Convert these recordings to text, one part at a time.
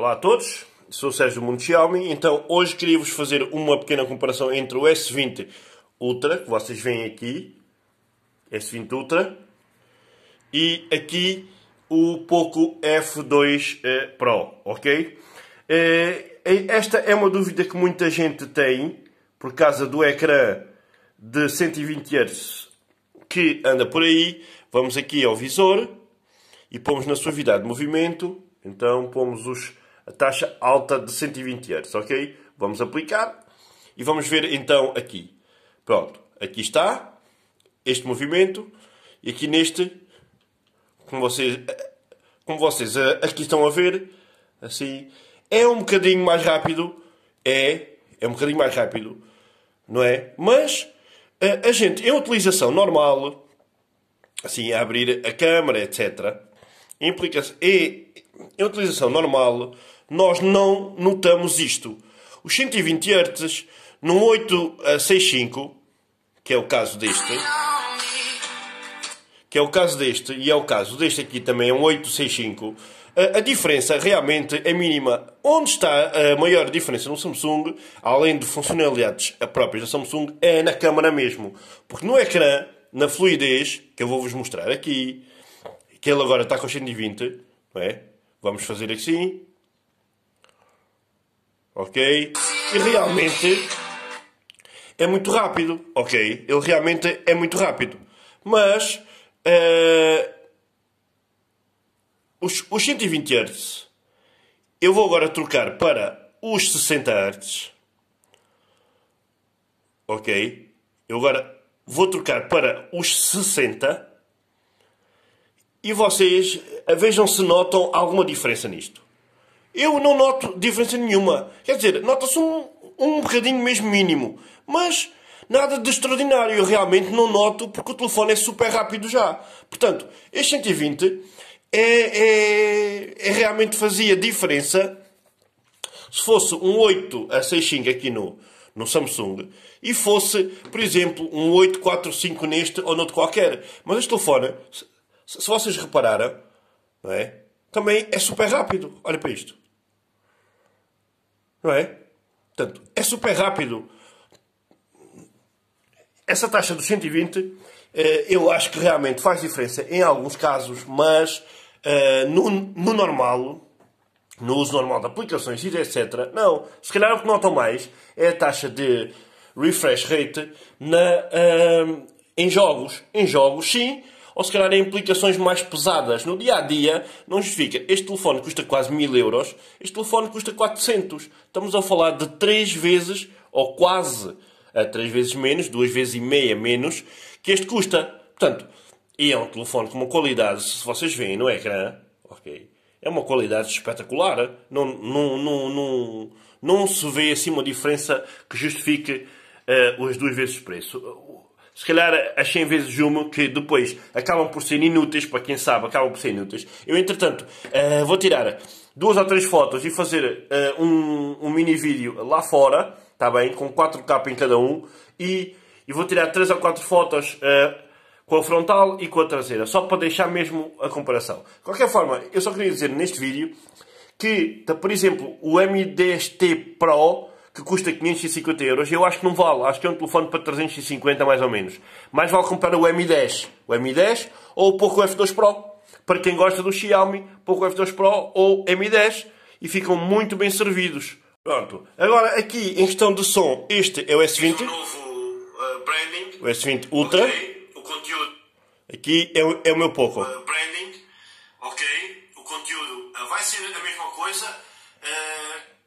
Olá a todos, sou Sérgio Mundo Xiaomi. Então, hoje queria-vos fazer uma pequena comparação entre o S20 Ultra, que vocês veem aqui, S20 Ultra, e aqui o Poco F2 eh, Pro, ok? Eh, esta é uma dúvida que muita gente tem, por causa do ecrã de 120 Hz que anda por aí. Vamos aqui ao visor e pomos na suavidade de movimento, então pomos os a taxa alta de 120 euros, ok? Vamos aplicar e vamos ver então aqui. Pronto, aqui está este movimento e aqui neste, como vocês, como vocês eh, aqui estão a ver, assim, é um bocadinho mais rápido, é, é um bocadinho mais rápido, não é? Mas eh, a gente, em utilização normal, assim, a abrir a câmera, etc., implica-se, em utilização normal, nós não notamos isto. Os 120 Hz num 865 que é o caso deste, que é o caso deste e é o caso deste aqui também, é um 865, a, a diferença realmente é mínima. Onde está a maior diferença no Samsung, além de funcionalidades próprias da Samsung, é na câmera mesmo. Porque no ecrã, na fluidez, que eu vou-vos mostrar aqui, que ele agora está com 120, não é? Vamos fazer assim, ok? E realmente é muito rápido, ok? Ele realmente é muito rápido. Mas uh, os, os 120 Hz eu vou agora trocar para os 60 Hz, ok? Eu agora vou trocar para os 60 e vocês eh, vejam se notam alguma diferença nisto eu não noto diferença nenhuma. Quer dizer, nota-se um, um bocadinho mesmo mínimo. Mas nada de extraordinário. Eu realmente não noto porque o telefone é super rápido já. Portanto, este 120 é, é, é realmente fazia diferença se fosse um 8 a 6 aqui no, no Samsung e fosse, por exemplo, um 845 neste ou noutro qualquer. Mas este telefone, se, se vocês repararam, não é? também é super rápido. Olha para isto. Não é? Portanto, é super rápido. Essa taxa dos 120 eh, eu acho que realmente faz diferença em alguns casos, mas eh, no, no normal, no uso normal de aplicações e etc., não. Se calhar o que notam mais é a taxa de refresh rate na, eh, em jogos. Em jogos, sim, ou se calhar em é implicações mais pesadas. No dia a dia, não justifica. Este telefone custa quase mil euros, este telefone custa 400. Estamos a falar de três vezes, ou quase a eh, três vezes menos, duas vezes e meia menos, que este custa. Portanto, e é um telefone com uma qualidade, se vocês veem no ecrã, ok, é uma qualidade espetacular. Não, não, não, não, não se vê assim uma diferença que justifique uh, as duas vezes o preço se calhar as 100 vezes uma que depois acabam por ser inúteis, para quem sabe, acabam por ser inúteis. Eu, entretanto, uh, vou tirar duas ou três fotos e fazer uh, um, um, mini vídeo lá fora, tá bem? Com 4K em cada um e, e vou tirar três ou quatro fotos. Uh, com a frontal e com a traseira, só para deixar mesmo a comparação. De qualquer forma, eu só queria dizer neste vídeo que, tá, por exemplo, o MDST Pro que custa 550 euros, eu acho que não vale. Acho que é um telefone para 350 mais ou menos. Mais vale comprar o M10, o M10 ou o Poco F2 Pro. Para quem gosta do Xiaomi, Poco F2 Pro ou M10 e ficam muito bem servidos. Pronto. Agora aqui em questão de som, este é o S20. Um é novo, uh, branding. O S20 Ultra. Okay. O conteúdo. Aqui é o, é o meu Poco. Uh, branding. Ok. O conteúdo uh, vai ser a mesma coisa.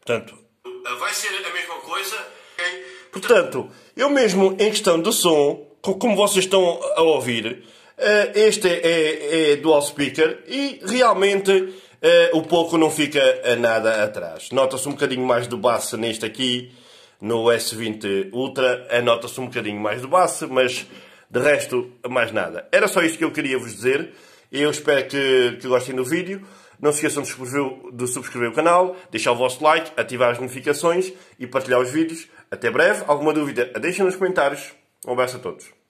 Portanto, ah, vai ser a mesma coisa. Okay? Portanto, eu mesmo em questão do som, como vocês estão a ouvir, ah, este é, é, é dual speaker e realmente ah, o pouco não fica nada atrás. Nota-se um bocadinho mais do basse neste aqui, no S20 Ultra, anota-se um bocadinho mais do basse, mas de resto, mais nada. Era só isto que eu queria vos dizer. Eu espero que, que gostem do vídeo. Não se esqueçam de subscrever, de subscrever o canal, deixar o vosso like, ativar as notificações e partilhar os vídeos. Até breve. Alguma dúvida, deixem nos comentários. Um abraço a todos.